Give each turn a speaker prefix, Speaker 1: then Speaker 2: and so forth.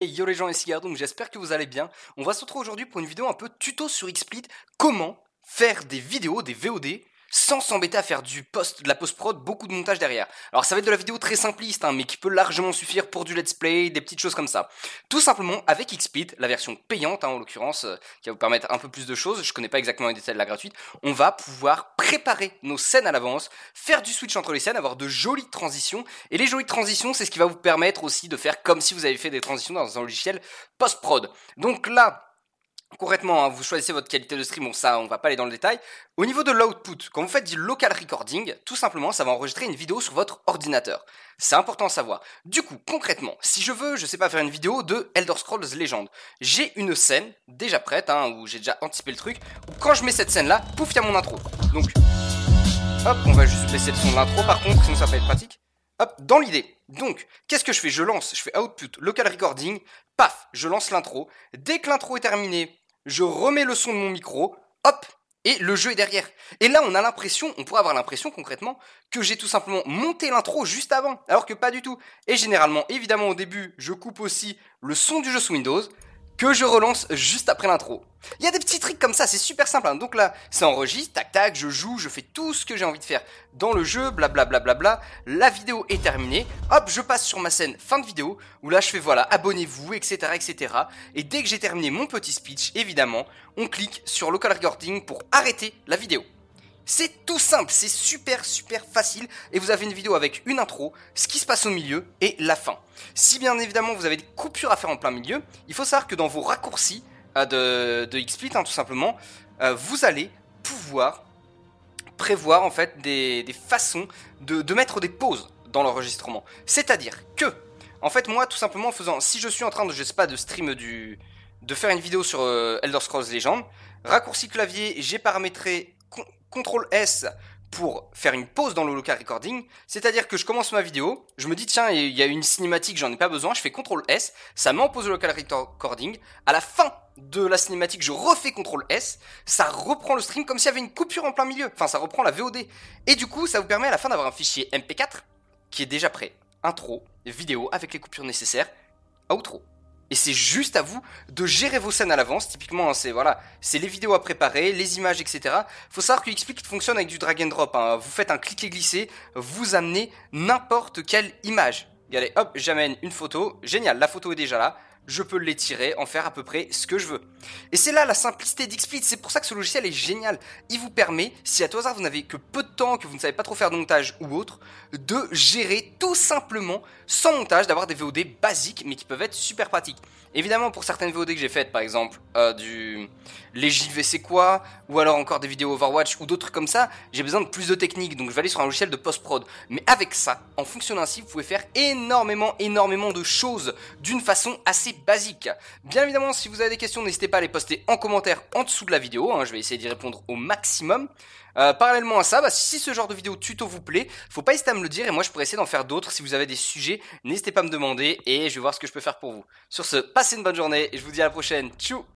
Speaker 1: Yo les gens, les cigares, donc j'espère que vous allez bien. On va se retrouver aujourd'hui pour une vidéo un peu tuto sur XSplit, comment faire des vidéos, des VOD, sans s'embêter à faire du post, de la post-prod, beaucoup de montage derrière. Alors ça va être de la vidéo très simpliste, hein, mais qui peut largement suffire pour du let's play, des petites choses comme ça. Tout simplement avec XSplit, la version payante hein, en l'occurrence, euh, qui va vous permettre un peu plus de choses, je connais pas exactement les détails de la gratuite, on va pouvoir préparer nos scènes à l'avance, faire du switch entre les scènes, avoir de jolies transitions, et les jolies transitions, c'est ce qui va vous permettre aussi de faire comme si vous avez fait des transitions dans un logiciel post-prod. Donc là, Concrètement, hein, vous choisissez votre qualité de stream, bon ça on va pas aller dans le détail. Au niveau de l'output, quand vous faites du local recording, tout simplement ça va enregistrer une vidéo sur votre ordinateur. C'est important à savoir. Du coup, concrètement, si je veux, je sais pas, faire une vidéo de Elder Scrolls Legend, j'ai une scène déjà prête, hein, où j'ai déjà anticipé le truc, quand je mets cette scène là, pouf, il y a mon intro. Donc, hop, on va juste baisser le son de l'intro par contre, sinon ça va pas être pratique. Hop, dans l'idée. Donc, qu'est-ce que je fais Je lance, je fais output, local recording, paf, je lance l'intro. Dès que l'intro est terminée, je remets le son de mon micro, hop, et le jeu est derrière. Et là, on a l'impression, on pourrait avoir l'impression concrètement, que j'ai tout simplement monté l'intro juste avant, alors que pas du tout. Et généralement, évidemment, au début, je coupe aussi le son du jeu sous Windows, que je relance juste après l'intro. Il y a des petits tricks comme ça, c'est super simple. Hein. Donc là, c'est enregistre, tac tac, je joue, je fais tout ce que j'ai envie de faire dans le jeu, blablabla. La vidéo est terminée. Hop, je passe sur ma scène fin de vidéo, où là je fais voilà, abonnez-vous, etc., etc. Et dès que j'ai terminé mon petit speech, évidemment, on clique sur local recording pour arrêter la vidéo. C'est tout simple, c'est super super facile et vous avez une vidéo avec une intro, ce qui se passe au milieu et la fin. Si bien évidemment vous avez des coupures à faire en plein milieu, il faut savoir que dans vos raccourcis euh, de, de XSplit hein, tout simplement, euh, vous allez pouvoir prévoir en fait des, façons de, mettre des pauses dans l'enregistrement. C'est-à-dire que, en fait moi tout simplement en faisant, si je suis en train de, je sais pas, de stream du... de faire une vidéo sur euh, Elder Scrolls Legend, raccourci clavier, j'ai paramétré CTRL S pour faire une pause dans le local Recording, c'est-à-dire que je commence ma vidéo, je me dis tiens, il y a une cinématique, j'en ai pas besoin, je fais CTRL S, ça met en pause le local recording, à la fin de la cinématique, je refais CTRL S, ça reprend le stream comme s'il y avait une coupure en plein milieu, enfin ça reprend la VOD. Et du coup, ça vous permet à la fin d'avoir un fichier MP4 qui est déjà prêt, intro, vidéo avec les coupures nécessaires, outro. Et c'est juste à vous de gérer vos scènes à l'avance. Typiquement, hein, c'est voilà, c'est les vidéos à préparer, les images, etc. Faut savoir que Xplique fonctionne avec du drag and drop. Hein. Vous faites un clic et glisser, vous amenez n'importe quelle image. allez, hop, j'amène une photo. Génial, la photo est déjà là je peux l'étirer, en faire à peu près ce que je veux. Et c'est là la simplicité d'XSplit, c'est pour ça que ce logiciel est génial. Il vous permet, si à tout hasard vous n'avez que peu de temps, que vous ne savez pas trop faire de montage ou autre, de gérer tout simplement, sans montage, d'avoir des VOD basiques mais qui peuvent être super pratiques. Évidemment pour certaines VOD que j'ai faites, par exemple euh, du les JV c'est quoi, ou alors encore des vidéos Overwatch ou d'autres comme ça, j'ai besoin de plus de techniques, donc je vais aller sur un logiciel de post-prod. Mais avec ça, en fonctionnant ainsi, vous pouvez faire énormément, énormément de choses d'une façon assez basique. Bien évidemment, si vous avez des questions, n'hésitez pas à les poster en commentaire en dessous de la vidéo. Hein. je vais essayer d'y répondre au maximum. Euh, parallèlement à ça, bah, si ce genre de vidéo tuto vous plaît, faut pas hésiter à me le dire et moi je pourrais essayer d'en faire d'autres. Si vous avez des sujets, n'hésitez pas à me demander et je vais voir ce que je peux faire pour vous. Sur ce, passez une bonne journée et je vous dis à la prochaine. Tchou